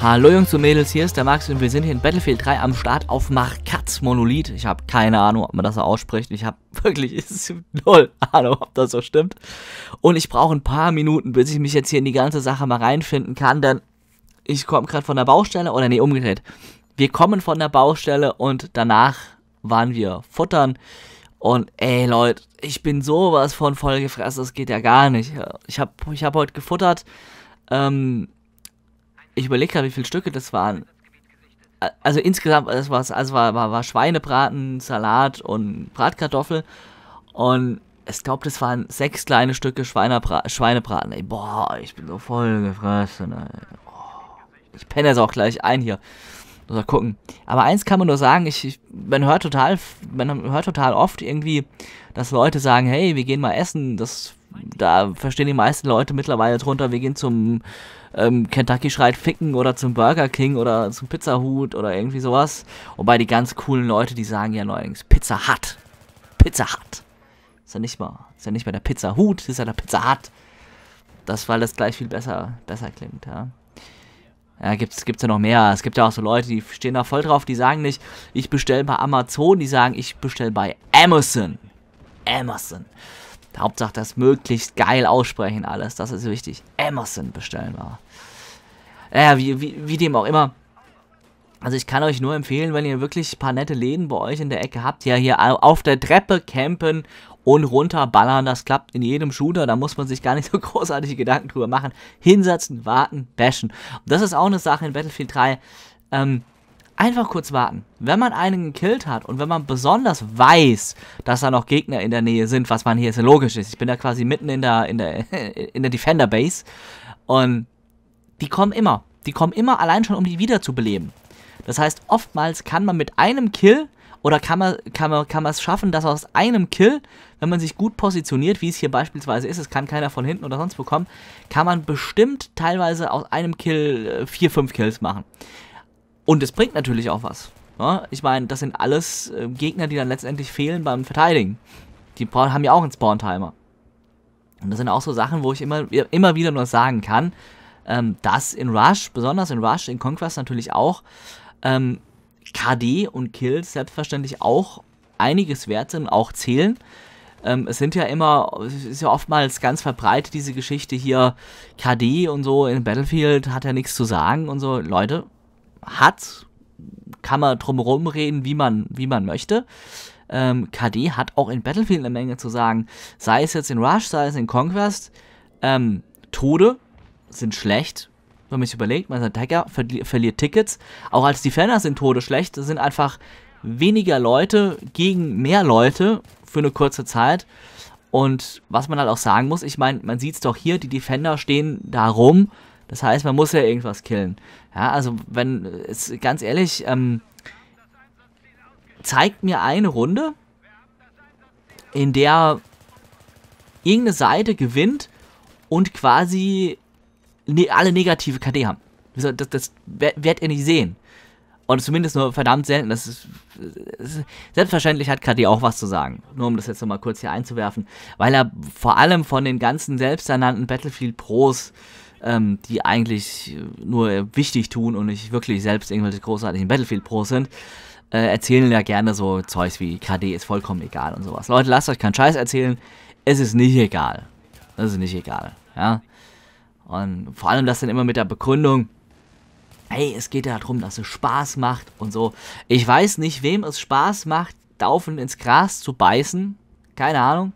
Hallo Jungs und Mädels, hier ist der Max und wir sind hier in Battlefield 3 am Start auf Markatz Monolith. Ich habe keine Ahnung, ob man das so ausspricht. Ich habe wirklich null Ahnung, ob das so stimmt. Und ich brauche ein paar Minuten, bis ich mich jetzt hier in die ganze Sache mal reinfinden kann, denn ich komme gerade von der Baustelle, oder nee, umgedreht. Wir kommen von der Baustelle und danach waren wir futtern. Und ey, Leute, ich bin sowas von vollgefressen, das geht ja gar nicht. Ich habe ich hab heute gefuttert. Ähm, ich überlege gerade, wie viele Stücke das waren. Also insgesamt, es war, also war, war, war Schweinebraten, Salat und Bratkartoffel. Und ich glaube, das waren sechs kleine Stücke Schweinebra Schweinebraten. Ey, boah, ich bin so voll gefressen. Ey. ich penne jetzt auch gleich ein hier. Muss mal gucken. Aber eins kann man nur sagen, ich, ich, man hört total, man hört total oft irgendwie, dass Leute sagen, hey, wir gehen mal essen. Das, da verstehen die meisten Leute mittlerweile drunter, wir gehen zum ähm, Kentucky schreit ficken oder zum Burger King oder zum Pizza Hut oder irgendwie sowas. Wobei die ganz coolen Leute, die sagen ja neuerdings Pizza Hut. Pizza Hut. Ist ja nicht mal, ist ja nicht mehr der Pizza Hut, ist ja der Pizza Hut. Das, weil das gleich viel besser, besser klingt, ja. Ja, gibt's, gibt's ja noch mehr. Es gibt ja auch so Leute, die stehen da voll drauf, die sagen nicht, ich bestelle bei Amazon, die sagen, ich bestelle bei Amazon. Amazon. Hauptsache das möglichst geil aussprechen alles, das ist wichtig. Amazon bestellen war. Naja, wie, wie, wie dem auch immer. Also ich kann euch nur empfehlen, wenn ihr wirklich ein paar nette Läden bei euch in der Ecke habt, ja hier auf der Treppe campen und runterballern, das klappt in jedem Shooter, da muss man sich gar nicht so großartige Gedanken drüber machen. Hinsetzen, warten, bashen. Und das ist auch eine Sache in Battlefield 3, ähm, einfach kurz warten. Wenn man einen gekillt hat und wenn man besonders weiß, dass da noch Gegner in der Nähe sind, was man hier ist, logisch ist. Ich bin da quasi mitten in der, in der, in der Defender Base und die kommen immer. Die kommen immer allein schon, um die wiederzubeleben. Das heißt, oftmals kann man mit einem Kill oder kann man es kann man, kann man schaffen, dass aus einem Kill, wenn man sich gut positioniert, wie es hier beispielsweise ist, es kann keiner von hinten oder sonst bekommen, kann man bestimmt teilweise aus einem Kill äh, vier, fünf Kills machen. Und es bringt natürlich auch was. Ja? Ne? Ich meine, das sind alles äh, Gegner, die dann letztendlich fehlen beim Verteidigen. Die haben ja auch einen Spawn-Timer. Und das sind auch so Sachen, wo ich immer, immer wieder nur sagen kann, ähm, dass in Rush, besonders in Rush, in Conquest natürlich auch, ähm, KD und Kills selbstverständlich auch einiges wert sind auch zählen. Ähm, es sind ja immer, es ist ja oftmals ganz verbreitet, diese Geschichte hier, KD und so in Battlefield hat ja nichts zu sagen und so. Leute, hat, kann man drumherum reden, wie man, wie man möchte. Ähm, KD hat auch in Battlefield eine Menge zu sagen. Sei es jetzt in Rush, sei es in Conquest. Ähm, Tode sind schlecht, wenn man sich überlegt, man sagt, Tiger verli verliert Tickets. Auch als Defender sind Tode schlecht, es sind einfach weniger Leute gegen mehr Leute für eine kurze Zeit. Und was man halt auch sagen muss, ich meine, man sieht es doch hier, die Defender stehen da rum. Das heißt, man muss ja irgendwas killen. Ja, also wenn, es, ganz ehrlich, ähm, zeigt mir eine Runde, in der irgendeine Seite gewinnt und quasi ne, alle negative KD haben. Das, das werdet ihr nicht sehen. Und zumindest nur verdammt selten. Das ist, das ist, selbstverständlich hat KD auch was zu sagen. Nur um das jetzt nochmal kurz hier einzuwerfen. Weil er vor allem von den ganzen selbsternannten Battlefield-Pros, ähm, die eigentlich nur wichtig tun und nicht wirklich selbst irgendwelche großartigen Battlefield-Pros sind, äh, erzählen ja gerne so Zeugs wie KD ist vollkommen egal und sowas. Leute, lasst euch keinen Scheiß erzählen. Es ist nicht egal. Es ist nicht egal. Ja. Und vor allem das dann immer mit der Begründung, hey, es geht ja darum, dass es Spaß macht und so. Ich weiß nicht, wem es Spaß macht, Daufen ins Gras zu beißen. Keine Ahnung.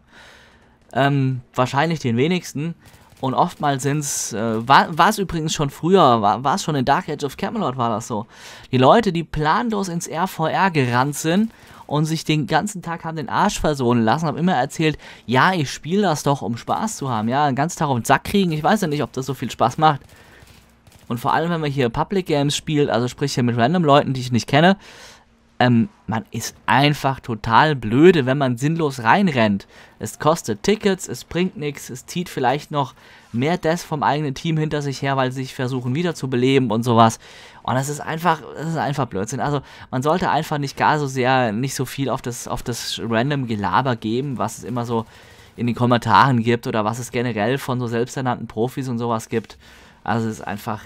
Ähm, wahrscheinlich den wenigsten. Und oftmals sind es, äh, war es übrigens schon früher, war es schon in Dark Age of Camelot war das so. Die Leute, die planlos ins RVR gerannt sind und sich den ganzen Tag haben den Arsch versohlen lassen, haben immer erzählt, ja, ich spiele das doch, um Spaß zu haben, ja, den ganzen Tag auf den Sack kriegen, ich weiß ja nicht, ob das so viel Spaß macht. Und vor allem, wenn man hier Public Games spielt, also sprich hier mit random Leuten, die ich nicht kenne, ähm, man ist einfach total blöde, wenn man sinnlos reinrennt. Es kostet Tickets, es bringt nichts, es zieht vielleicht noch mehr Deaths vom eigenen Team hinter sich her, weil sie sich versuchen wiederzubeleben und sowas. Und das ist einfach, das ist einfach Blödsinn. Also man sollte einfach nicht gar so sehr, nicht so viel auf das, auf das random Gelaber geben, was es immer so in den Kommentaren gibt oder was es generell von so selbsternannten Profis und sowas gibt. Also es ist einfach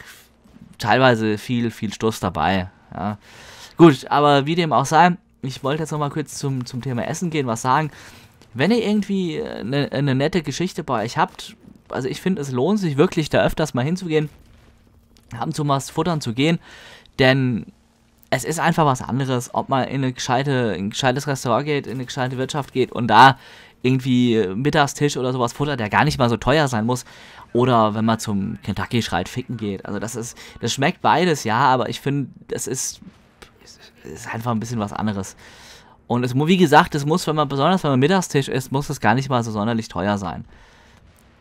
teilweise viel, viel Stoß dabei. Ja. Gut, aber wie dem auch sei, ich wollte jetzt nochmal kurz zum, zum Thema Essen gehen, was sagen. Wenn ihr irgendwie äh, ne, eine ne nette Geschichte bei euch habt, also ich finde, es lohnt sich wirklich, da öfters mal hinzugehen haben zu was futtern zu gehen, denn es ist einfach was anderes, ob man in, eine gescheite, in ein gescheites Restaurant geht, in eine gescheite Wirtschaft geht und da irgendwie Mittagstisch oder sowas futtert, der gar nicht mal so teuer sein muss. Oder wenn man zum Kentucky schreit, ficken geht. Also das ist, das schmeckt beides, ja, aber ich finde, das ist, ist einfach ein bisschen was anderes. Und es, wie gesagt, es muss, wenn man, besonders wenn man Mittagstisch isst, muss es gar nicht mal so sonderlich teuer sein.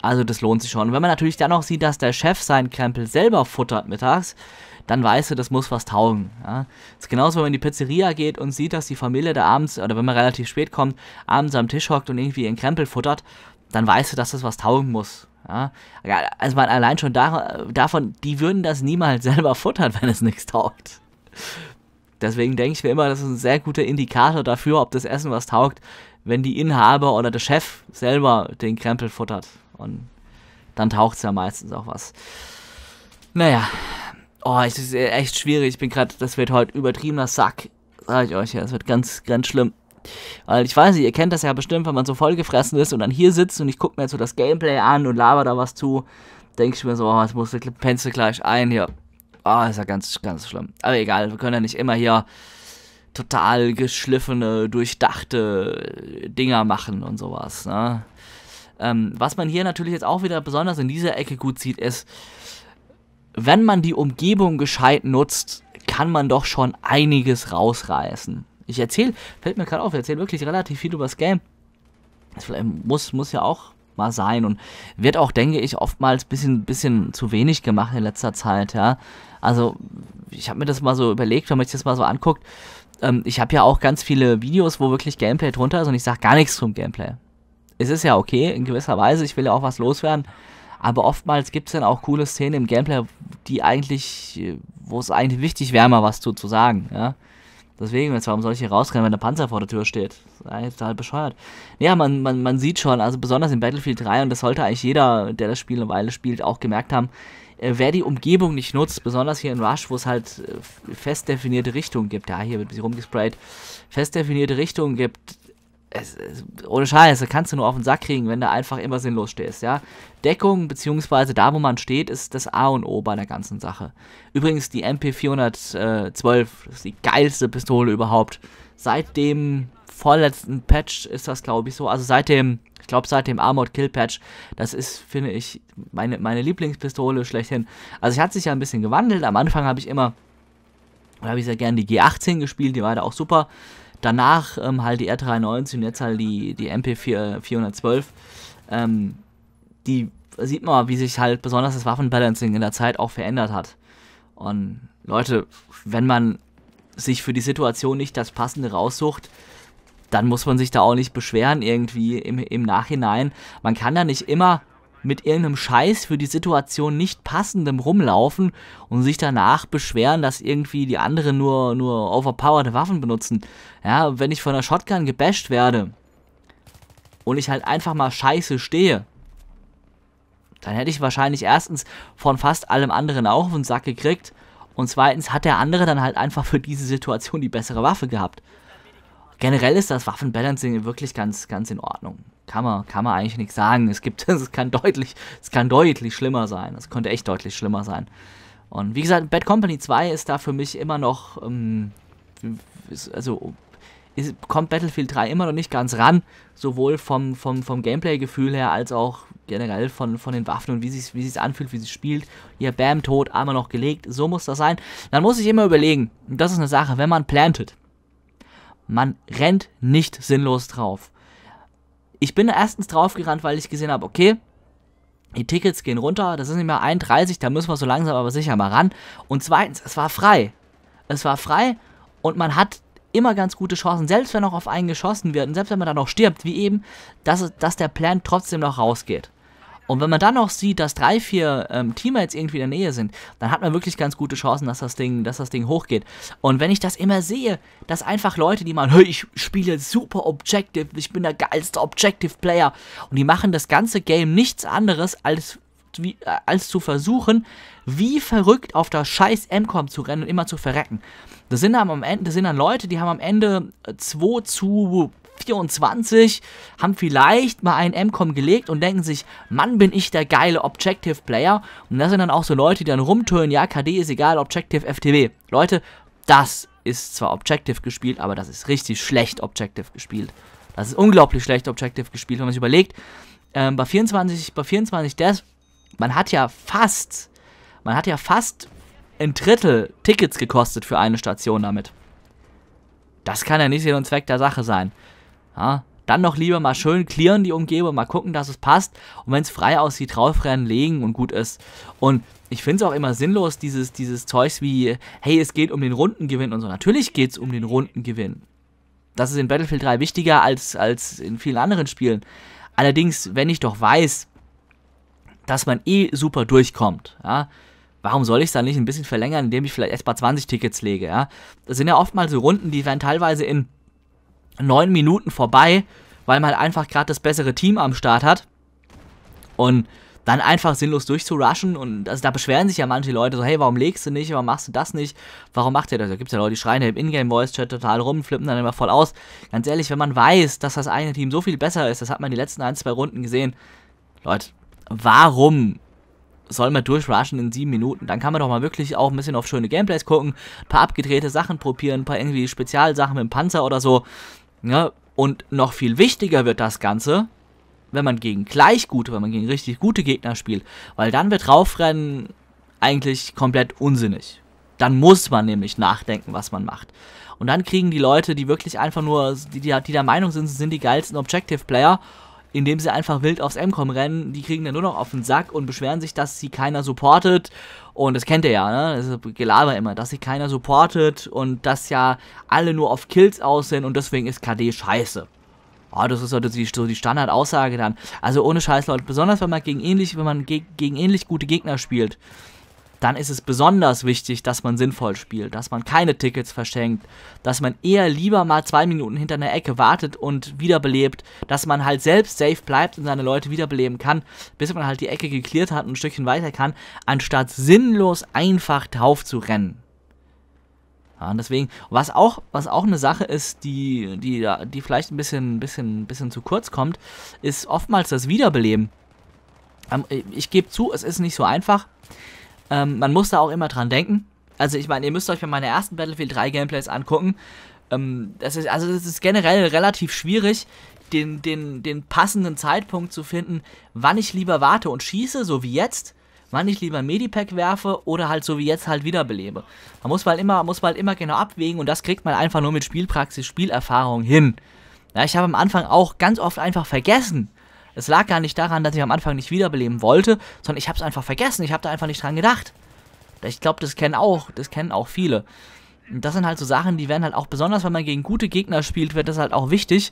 Also das lohnt sich schon. wenn man natürlich dann auch sieht, dass der Chef seinen Krempel selber futtert mittags, dann weißt du, das muss was taugen. Ja. Das ist genauso, wenn man in die Pizzeria geht und sieht, dass die Familie da abends, oder wenn man relativ spät kommt, abends am Tisch hockt und irgendwie ihren Krempel futtert, dann weißt du, dass das was taugen muss. Ja. Also man allein schon da, davon, die würden das niemals selber futtern, wenn es nichts taugt. Deswegen denke ich mir immer, das ist ein sehr guter Indikator dafür, ob das Essen was taugt, wenn die Inhaber oder der Chef selber den Krempel futtert. Und dann taucht es ja meistens auch was. Naja. Oh, es ist echt schwierig. Ich bin gerade, das wird heute übertriebener Sack. Sag ich euch ja, es wird ganz, ganz schlimm. Weil ich weiß nicht, ihr kennt das ja bestimmt, wenn man so vollgefressen ist und dann hier sitzt und ich gucke mir jetzt so das Gameplay an und laber da was zu, denke ich mir so, oh, jetzt muss du, pennst gleich ein hier. oh, ist ja ganz, ganz schlimm. Aber egal, wir können ja nicht immer hier total geschliffene, durchdachte Dinger machen und sowas, ne? Ähm, was man hier natürlich jetzt auch wieder besonders in dieser Ecke gut sieht, ist, wenn man die Umgebung gescheit nutzt, kann man doch schon einiges rausreißen. Ich erzähle, fällt mir gerade auf, ich erzähle wirklich relativ viel über das Game. Das muss, muss ja auch mal sein und wird auch, denke ich, oftmals ein bisschen, bisschen zu wenig gemacht in letzter Zeit, ja. Also, ich habe mir das mal so überlegt, wenn man sich das mal so anguckt, ähm, ich habe ja auch ganz viele Videos, wo wirklich Gameplay drunter ist und ich sage gar nichts zum Gameplay es ist ja okay in gewisser Weise, ich will ja auch was loswerden, aber oftmals gibt es dann auch coole Szenen im Gameplay, die eigentlich, wo es eigentlich wichtig wäre, mal was zu, zu sagen, ja. Deswegen, jetzt, warum soll ich hier rausrennen, wenn der Panzer vor der Tür steht? Das ist total bescheuert. Ja, man, man, man sieht schon, also besonders in Battlefield 3, und das sollte eigentlich jeder, der das Spiel eine Weile spielt, auch gemerkt haben, äh, wer die Umgebung nicht nutzt, besonders hier in Rush, wo es halt äh, fest definierte Richtungen gibt, ja, hier wird ein bisschen rumgesprayt, fest definierte Richtungen gibt, es, es, ohne Scheiße, kannst du nur auf den Sack kriegen, wenn du einfach immer sinnlos stehst, ja. Deckung, beziehungsweise da, wo man steht, ist das A und O bei der ganzen Sache. Übrigens, die MP412 das ist die geilste Pistole überhaupt. Seit dem vorletzten Patch ist das, glaube ich, so. Also seit dem, ich glaube, seit dem Armored Kill Patch, das ist, finde ich, meine, meine Lieblingspistole schlechthin. Also, es hat sich ja ein bisschen gewandelt. Am Anfang habe ich immer, habe ich sehr gerne die G18 gespielt, die war da auch super. Danach ähm, halt die R93 und jetzt halt die, die MP412. Ähm, die sieht man, wie sich halt besonders das Waffenbalancing in der Zeit auch verändert hat. Und Leute, wenn man sich für die Situation nicht das Passende raussucht, dann muss man sich da auch nicht beschweren irgendwie im, im Nachhinein. Man kann da nicht immer mit irgendeinem Scheiß für die Situation nicht passendem rumlaufen und sich danach beschweren, dass irgendwie die anderen nur, nur overpowered Waffen benutzen. Ja, wenn ich von einer Shotgun gebasht werde und ich halt einfach mal scheiße stehe, dann hätte ich wahrscheinlich erstens von fast allem anderen auch auf den Sack gekriegt und zweitens hat der andere dann halt einfach für diese Situation die bessere Waffe gehabt. Generell ist das Waffenbalancing wirklich ganz, ganz in Ordnung kann man, kann man eigentlich nichts sagen. Es gibt, es kann deutlich, es kann deutlich schlimmer sein. Es konnte echt deutlich schlimmer sein. Und wie gesagt, Bad Company 2 ist da für mich immer noch, ähm, also ist, kommt Battlefield 3 immer noch nicht ganz ran, sowohl vom, vom, vom Gameplay-Gefühl her als auch generell von, von den Waffen und wie sich wie es anfühlt, wie sie spielt. ja, bam, tot, einmal noch gelegt, so muss das sein. Dann muss ich immer überlegen, und das ist eine Sache, wenn man plantet, man rennt nicht sinnlos drauf. Ich bin erstens draufgerannt, weil ich gesehen habe, okay, die Tickets gehen runter, das ist nicht mehr 31, da müssen wir so langsam aber sicher mal ran. Und zweitens, es war frei. Es war frei und man hat immer ganz gute Chancen, selbst wenn auch auf einen geschossen wird und selbst wenn man dann noch stirbt, wie eben, dass, dass der Plan trotzdem noch rausgeht. Und wenn man dann noch sieht, dass drei, vier ähm, Teammates irgendwie in der Nähe sind, dann hat man wirklich ganz gute Chancen, dass das Ding, dass das Ding hochgeht. Und wenn ich das immer sehe, dass einfach Leute, die mal, hey, ich spiele super Objective, ich bin der geilste Objective-Player, und die machen das ganze Game nichts anderes als wie, äh, als zu versuchen, wie verrückt auf das scheiß M-Com zu rennen und immer zu verrecken. Das sind, dann am Ende, das sind dann Leute, die haben am Ende 2 äh, zu 24 haben vielleicht mal einen MCOM gelegt und denken sich, Mann, bin ich der geile Objective Player. Und das sind dann auch so Leute, die dann rumtönen, ja, KD ist egal, Objective FTW. Leute, das ist zwar Objective gespielt, aber das ist richtig schlecht Objective gespielt. Das ist unglaublich schlecht Objective gespielt, wenn man sich überlegt. Ähm, bei 24, bei 24 Death, man hat ja fast, man hat ja fast ein Drittel Tickets gekostet für eine Station damit. Das kann ja nicht Sinn und Zweck der Sache sein. Ja, dann noch lieber mal schön clearen die Umgebung, mal gucken, dass es passt. Und wenn es frei aussieht, draufrennen, legen und gut ist. Und ich finde es auch immer sinnlos, dieses, dieses Zeugs wie, hey, es geht um den Rundengewinn und so. Natürlich geht es um den Rundengewinn. Das ist in Battlefield 3 wichtiger als, als in vielen anderen Spielen. Allerdings, wenn ich doch weiß, dass man eh super durchkommt, ja, warum soll ich es dann nicht ein bisschen verlängern, indem ich vielleicht erst mal 20 Tickets lege, ja? Das sind ja oftmals so Runden, die werden teilweise in neun Minuten vorbei, weil man halt einfach gerade das bessere Team am Start hat. Und dann einfach sinnlos durchzurushen und also da beschweren sich ja manche Leute so, hey, warum legst du nicht, warum machst du das nicht, warum macht ihr das? Da gibt es ja Leute, die schreien im Ingame-Voice-Chat total rum, flippen dann immer voll aus. Ganz ehrlich, wenn man weiß, dass das eine Team so viel besser ist, das hat man die letzten ein, zwei Runden gesehen, Leute, warum soll man durchrushen in sieben Minuten? Dann kann man doch mal wirklich auch ein bisschen auf schöne Gameplays gucken, ein paar abgedrehte Sachen probieren, ein paar irgendwie Spezialsachen mit dem Panzer oder so. Ja, und noch viel wichtiger wird das Ganze, wenn man gegen gleich gute, wenn man gegen richtig gute Gegner spielt, weil dann wird Raufrennen eigentlich komplett unsinnig. Dann muss man nämlich nachdenken, was man macht. Und dann kriegen die Leute, die wirklich einfach nur, die, die, die der Meinung sind, sie sind die geilsten Objective-Player indem sie einfach wild aufs M-Com rennen. Die kriegen dann nur noch auf den Sack und beschweren sich, dass sie keiner supportet. Und das kennt ihr ja, ne? Das ist Gelaber immer, dass sie keiner supportet und dass ja alle nur auf Kills aus sind und deswegen ist KD scheiße. Oh, das ist so die, so die Standardaussage dann. Also ohne Scheiß, Leute. Besonders wenn man gegen ähnlich, wenn man ge gegen ähnlich gute Gegner spielt, dann ist es besonders wichtig, dass man sinnvoll spielt, dass man keine Tickets verschenkt, dass man eher lieber mal zwei Minuten hinter einer Ecke wartet und wiederbelebt, dass man halt selbst safe bleibt und seine Leute wiederbeleben kann, bis man halt die Ecke geklärt hat und ein Stückchen weiter kann, anstatt sinnlos einfach drauf zu rennen. Ja, und deswegen, was auch, was auch eine Sache ist, die, die, die vielleicht ein bisschen, bisschen, bisschen zu kurz kommt, ist oftmals das Wiederbeleben. Ähm, ich gebe zu, es ist nicht so einfach. Ähm, man muss da auch immer dran denken. Also ich meine, ihr müsst euch bei meiner ersten Battlefield 3 Gameplays angucken. Ähm, das ist, also es ist generell relativ schwierig, den, den, den passenden Zeitpunkt zu finden, wann ich lieber warte und schieße, so wie jetzt, wann ich lieber Medipack werfe oder halt so wie jetzt halt wiederbelebe. Man muss halt immer, muss halt immer genau abwägen und das kriegt man einfach nur mit Spielpraxis, Spielerfahrung hin. Ja, ich habe am Anfang auch ganz oft einfach vergessen, es lag gar nicht daran, dass ich am Anfang nicht wiederbeleben wollte, sondern ich habe es einfach vergessen. Ich habe da einfach nicht dran gedacht. Ich glaube, das kennen auch, das kennen auch viele. Und das sind halt so Sachen, die werden halt auch besonders, wenn man gegen gute Gegner spielt, wird das halt auch wichtig,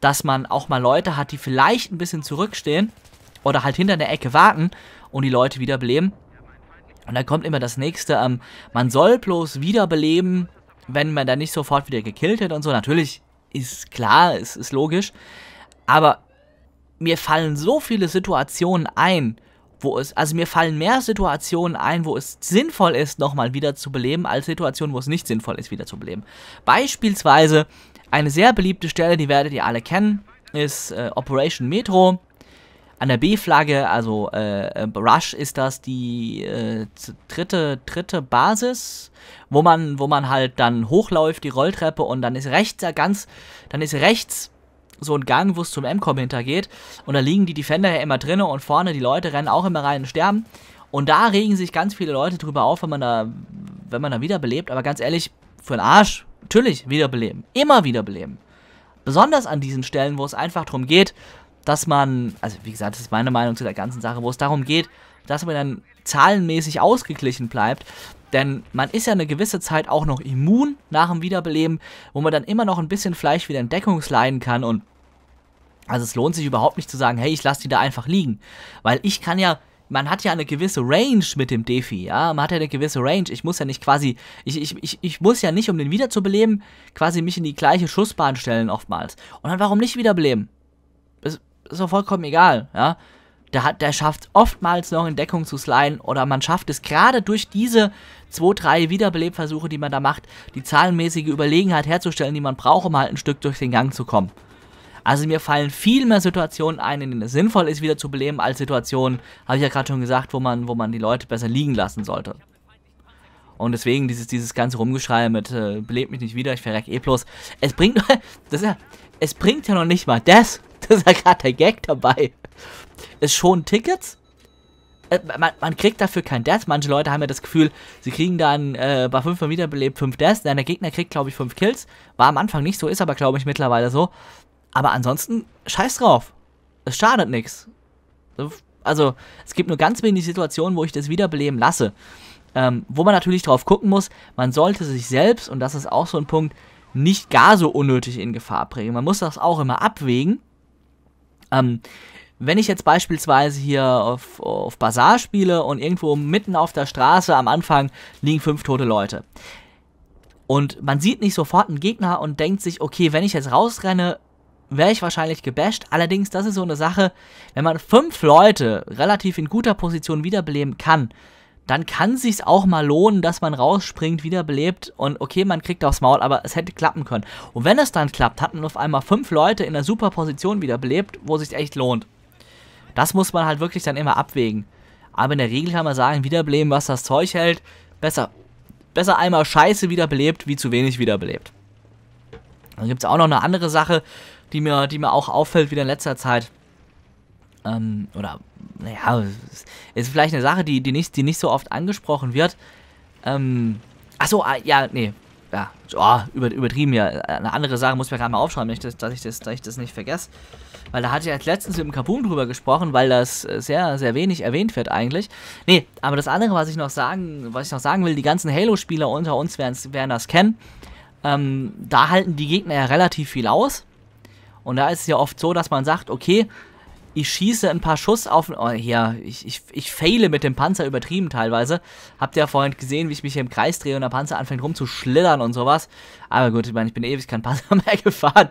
dass man auch mal Leute hat, die vielleicht ein bisschen zurückstehen oder halt hinter der Ecke warten und die Leute wiederbeleben. Und dann kommt immer das nächste, ähm, man soll bloß wiederbeleben, wenn man dann nicht sofort wieder gekillt wird und so. Natürlich ist klar, es ist, ist logisch. Aber mir fallen so viele Situationen ein, wo es, also mir fallen mehr Situationen ein, wo es sinnvoll ist, nochmal wieder zu beleben, als Situationen, wo es nicht sinnvoll ist, wieder zu beleben. Beispielsweise eine sehr beliebte Stelle, die werdet ihr alle kennen, ist äh, Operation Metro. An der B-Flagge, also äh, äh Rush ist das die äh, dritte, dritte Basis, wo man, wo man halt dann hochläuft, die Rolltreppe und dann ist rechts ja ganz, dann ist rechts so ein Gang, wo es zum M-Com hintergeht. Und da liegen die Defender ja immer drinnen und vorne die Leute rennen auch immer rein und sterben. Und da regen sich ganz viele Leute drüber auf, wenn man da, wenn man da wiederbelebt. Aber ganz ehrlich, für den Arsch, natürlich wiederbeleben. Immer wiederbeleben. Besonders an diesen Stellen, wo es einfach darum geht, dass man, also wie gesagt, das ist meine Meinung zu der ganzen Sache, wo es darum geht, dass man dann zahlenmäßig ausgeglichen bleibt. Denn man ist ja eine gewisse Zeit auch noch immun nach dem Wiederbeleben, wo man dann immer noch ein bisschen Fleisch wieder in Deckungsleiden kann und also es lohnt sich überhaupt nicht zu sagen, hey, ich lasse die da einfach liegen. Weil ich kann ja, man hat ja eine gewisse Range mit dem Defi, ja, man hat ja eine gewisse Range. Ich muss ja nicht quasi, ich, ich, ich, ich muss ja nicht, um den wiederzubeleben, quasi mich in die gleiche Schussbahn stellen oftmals. Und dann warum nicht wiederbeleben? Ist, ist doch vollkommen egal, ja. Der, hat, der schafft oftmals noch in Deckung zu sliden oder man schafft es gerade durch diese 2, 3 Wiederbelebversuche, die man da macht, die zahlenmäßige Überlegenheit herzustellen, die man braucht, um halt ein Stück durch den Gang zu kommen. Also mir fallen viel mehr Situationen ein, in denen es sinnvoll ist, wieder zu beleben, als Situationen, habe ich ja gerade schon gesagt, wo man, wo man die Leute besser liegen lassen sollte. Und deswegen dieses, dieses ganze Rumgeschrei mit, äh, belebt mich nicht wieder, ich verreck eh bloß. Es bringt, das ja, es bringt ja noch nicht mal das. Das ist ja gerade der Gag dabei. Es schon Tickets. Äh, man, man, kriegt dafür kein Death. Manche Leute haben ja das Gefühl, sie kriegen dann äh, bei 5 mal wiederbelebt 5 Deaths. der Gegner kriegt, glaube ich, 5 Kills. War am Anfang nicht so, ist aber, glaube ich, mittlerweile so. Aber ansonsten, scheiß drauf. Es schadet nichts. Also, es gibt nur ganz wenige Situationen, wo ich das wiederbeleben lasse. Ähm, wo man natürlich drauf gucken muss, man sollte sich selbst, und das ist auch so ein Punkt, nicht gar so unnötig in Gefahr bringen. Man muss das auch immer abwägen. Ähm, wenn ich jetzt beispielsweise hier auf, auf Bazar spiele und irgendwo mitten auf der Straße am Anfang liegen fünf tote Leute. Und man sieht nicht sofort einen Gegner und denkt sich, okay, wenn ich jetzt rausrenne, wäre ich wahrscheinlich gebasht. Allerdings, das ist so eine Sache, wenn man fünf Leute relativ in guter Position wiederbeleben kann, dann kann es sich auch mal lohnen, dass man rausspringt, wiederbelebt und okay, man kriegt aufs Maul, aber es hätte klappen können. Und wenn es dann klappt, hat man auf einmal fünf Leute in einer super Position wiederbelebt, wo es sich echt lohnt. Das muss man halt wirklich dann immer abwägen. Aber in der Regel kann man sagen, wiederbeleben, was das Zeug hält, besser, besser einmal scheiße wiederbelebt, wie zu wenig wiederbelebt. Dann gibt es auch noch eine andere Sache, die mir, die mir auch auffällt wieder in letzter Zeit. Ähm, oder, naja, ist vielleicht eine Sache, die, die, nicht, die nicht so oft angesprochen wird. Ähm, achso, ah, ja, nee. Ja, oh, über, übertrieben ja. Eine andere Sache muss ich mir gerade mal aufschreiben, nicht, dass, dass, ich das, dass ich das nicht vergesse. Weil da hatte ich als letztens mit dem Kaboom drüber gesprochen, weil das sehr, sehr wenig erwähnt wird eigentlich. Nee, aber das andere, was ich noch sagen, was ich noch sagen will, die ganzen Halo-Spieler unter uns werden, werden das kennen. Ähm, da halten die Gegner ja relativ viel aus. Und da ist es ja oft so, dass man sagt, okay, ich schieße ein paar Schuss auf. Oh, ja, ich, ich, ich fehle mit dem Panzer übertrieben teilweise. Habt ihr ja vorhin gesehen, wie ich mich hier im Kreis drehe und der Panzer anfängt rumzuschlittern und sowas. Aber gut, ich meine, ich bin ewig kein Panzer mehr gefahren.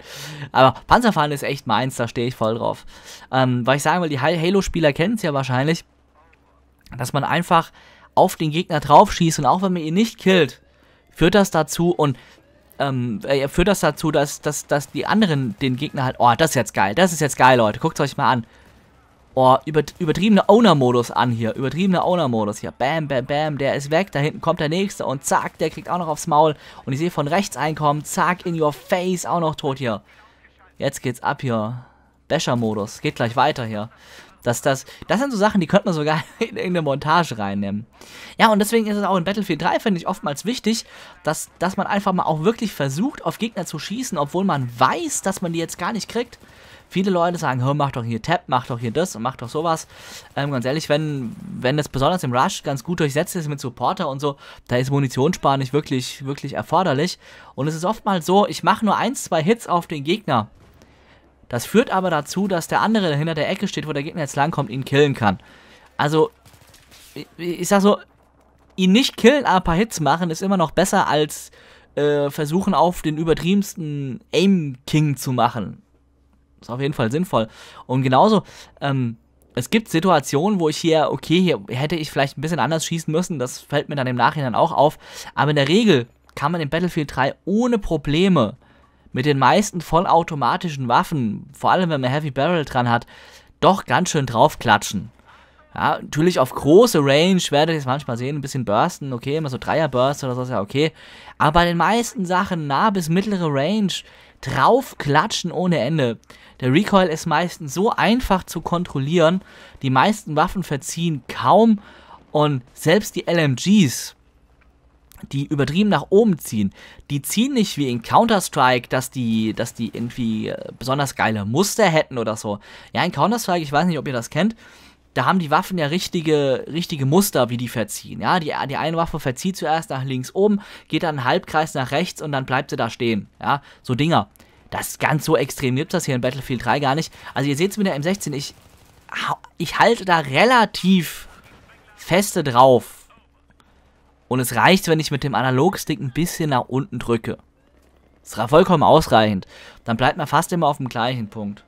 Aber Panzerfahren ist echt meins, da stehe ich voll drauf. Ähm, weil ich sagen will, die Halo-Spieler kennen es ja wahrscheinlich, dass man einfach auf den Gegner drauf schießt und auch wenn man ihn nicht killt, führt das dazu und ähm, äh, führt das dazu, dass, dass, dass die anderen den Gegner halt, oh, das ist jetzt geil, das ist jetzt geil, Leute, guckt euch mal an. Oh, über, übertriebener Owner-Modus an hier, übertriebener Owner-Modus hier, bam, bam, bam, der ist weg, da hinten kommt der Nächste und zack, der kriegt auch noch aufs Maul und ich sehe von rechts einkommen, zack, in your face, auch noch tot hier. Jetzt geht's ab hier, Basher-Modus, geht gleich weiter hier. Dass das, das sind so Sachen, die könnte man sogar in irgendeine Montage reinnehmen. Ja, und deswegen ist es auch in Battlefield 3, finde ich, oftmals wichtig, dass, dass man einfach mal auch wirklich versucht, auf Gegner zu schießen, obwohl man weiß, dass man die jetzt gar nicht kriegt. Viele Leute sagen, hör, mach doch hier Tap, mach doch hier das und mach doch sowas. Ähm, ganz ehrlich, wenn, wenn das besonders im Rush ganz gut durchsetzt ist mit Supporter und so, da ist Munitionssparen nicht wirklich, wirklich erforderlich. Und es ist oftmals so, ich mache nur ein, zwei Hits auf den Gegner das führt aber dazu, dass der andere, der hinter der Ecke steht, wo der Gegner jetzt langkommt, ihn killen kann. Also, ich sag so, ihn nicht killen, aber ein paar Hits machen, ist immer noch besser als äh, versuchen, auf den übertriebensten Aim-King zu machen. Ist auf jeden Fall sinnvoll. Und genauso, ähm, es gibt Situationen, wo ich hier, okay, hier hätte ich vielleicht ein bisschen anders schießen müssen, das fällt mir dann im Nachhinein auch auf. Aber in der Regel kann man in Battlefield 3 ohne Probleme mit den meisten vollautomatischen Waffen, vor allem wenn man Heavy Barrel dran hat, doch ganz schön draufklatschen. Ja, natürlich auf große Range werdet ihr es manchmal sehen, ein bisschen bursten, okay, immer so Dreier-Burst oder so ist ja okay. Aber bei den meisten Sachen nah bis mittlere Range draufklatschen ohne Ende. Der Recoil ist meistens so einfach zu kontrollieren, die meisten Waffen verziehen kaum und selbst die LMGs, die übertrieben nach oben ziehen. Die ziehen nicht wie in Counter-Strike, dass die, dass die irgendwie äh, besonders geile Muster hätten oder so. Ja, in Counter-Strike, ich weiß nicht, ob ihr das kennt, da haben die Waffen ja richtige, richtige Muster, wie die verziehen. Ja, die, die eine Waffe verzieht zuerst nach links oben, geht dann einen Halbkreis nach rechts und dann bleibt sie da stehen. Ja, so Dinger. Das ganz so extrem gibt das hier in Battlefield 3 gar nicht. Also ihr seht es mit der M16, ich, ich halte da relativ feste drauf und es reicht, wenn ich mit dem Analogstick ein bisschen nach unten drücke. Das war vollkommen ausreichend. Dann bleibt man fast immer auf dem gleichen Punkt.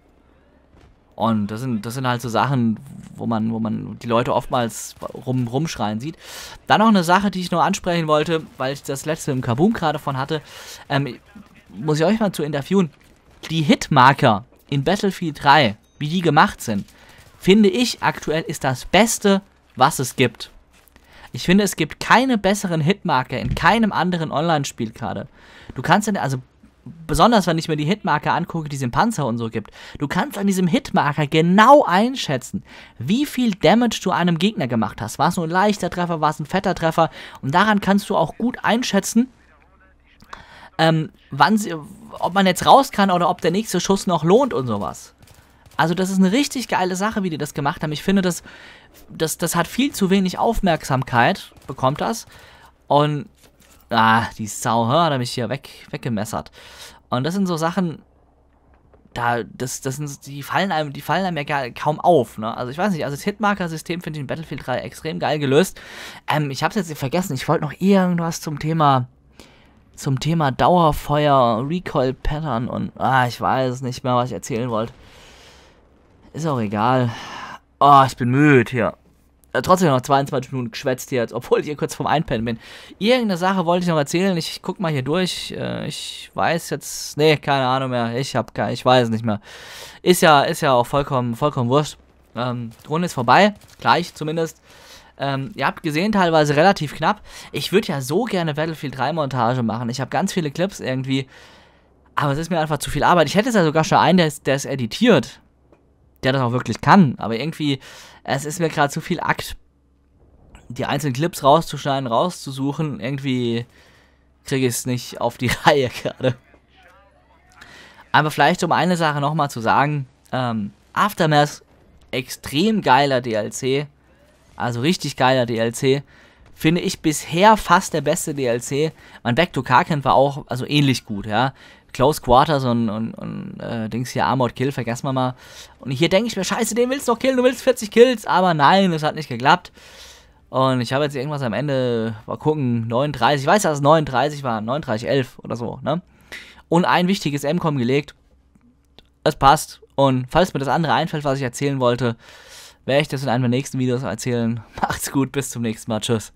Und das sind, das sind halt so Sachen, wo man, wo man die Leute oftmals rum, rumschreien sieht. Dann noch eine Sache, die ich nur ansprechen wollte, weil ich das letzte im Kaboom gerade von hatte. Ähm, muss ich euch mal zu interviewen. Die Hitmarker in Battlefield 3, wie die gemacht sind, finde ich aktuell ist das Beste, was es gibt. Ich finde, es gibt keine besseren Hitmarker in keinem anderen Online-Spiel gerade. Du kannst dann, also besonders wenn ich mir die Hitmarker angucke, die es im Panzer und so gibt, du kannst an diesem Hitmarker genau einschätzen, wie viel Damage du einem Gegner gemacht hast. War es nur ein leichter Treffer, war es ein fetter Treffer? Und daran kannst du auch gut einschätzen, ähm, wann sie, ob man jetzt raus kann oder ob der nächste Schuss noch lohnt und sowas. Also das ist eine richtig geile Sache, wie die das gemacht haben. Ich finde, das, das, das hat viel zu wenig Aufmerksamkeit, bekommt das. Und, ah, die Sau, hör, hat er mich hier weg, weggemessert. Und das sind so Sachen, da, das, das sind, die fallen einem, die fallen einem ja gar, kaum auf, ne? Also ich weiß nicht, also das Hitmarker-System finde ich in Battlefield 3 extrem geil gelöst. Ähm, ich hab's jetzt vergessen, ich wollte noch irgendwas zum Thema, zum Thema Dauerfeuer, Recoil-Pattern und, ah, ich weiß nicht mehr, was ich erzählen wollte. Ist auch egal. Oh, ich bin müde hier. Ja, äh, trotzdem noch 22 Minuten geschwätzt hier, obwohl ich hier kurz vorm Einpennen bin. Irgendeine Sache wollte ich noch erzählen. Ich guck mal hier durch. Äh, ich weiß jetzt. Nee, keine Ahnung mehr. Ich hab keine. Ich weiß nicht mehr. Ist ja, ist ja auch vollkommen, vollkommen wurscht. Ähm, die Runde ist vorbei. Gleich zumindest. Ähm, ihr habt gesehen, teilweise relativ knapp. Ich würde ja so gerne Battlefield 3 Montage machen. Ich habe ganz viele Clips irgendwie. Aber es ist mir einfach zu viel Arbeit. Ich hätte es ja sogar schon einen, der es editiert der das auch wirklich kann. Aber irgendwie, es ist mir gerade zu viel Akt, die einzelnen Clips rauszuschneiden, rauszusuchen. Irgendwie kriege ich es nicht auf die Reihe gerade. Aber vielleicht um eine Sache nochmal zu sagen, ähm, Aftermath, extrem geiler DLC, also richtig geiler DLC, finde ich bisher fast der beste DLC. Mein Back to Karkin war auch also ähnlich gut, ja. Close Quarters und, und, und äh, Dings hier Armored Kill, vergessen wir mal. Und hier denke ich mir, scheiße, den willst du noch killen, du willst 40 Kills, aber nein, das hat nicht geklappt. Und ich habe jetzt irgendwas am Ende, mal gucken, 39, ich weiß, dass es 39 war, 39, 11 oder so, ne? Und ein wichtiges M-Com gelegt. Es passt. Und falls mir das andere einfällt, was ich erzählen wollte, werde ich das in einem der nächsten Videos erzählen. Macht's gut, bis zum nächsten Mal. Tschüss.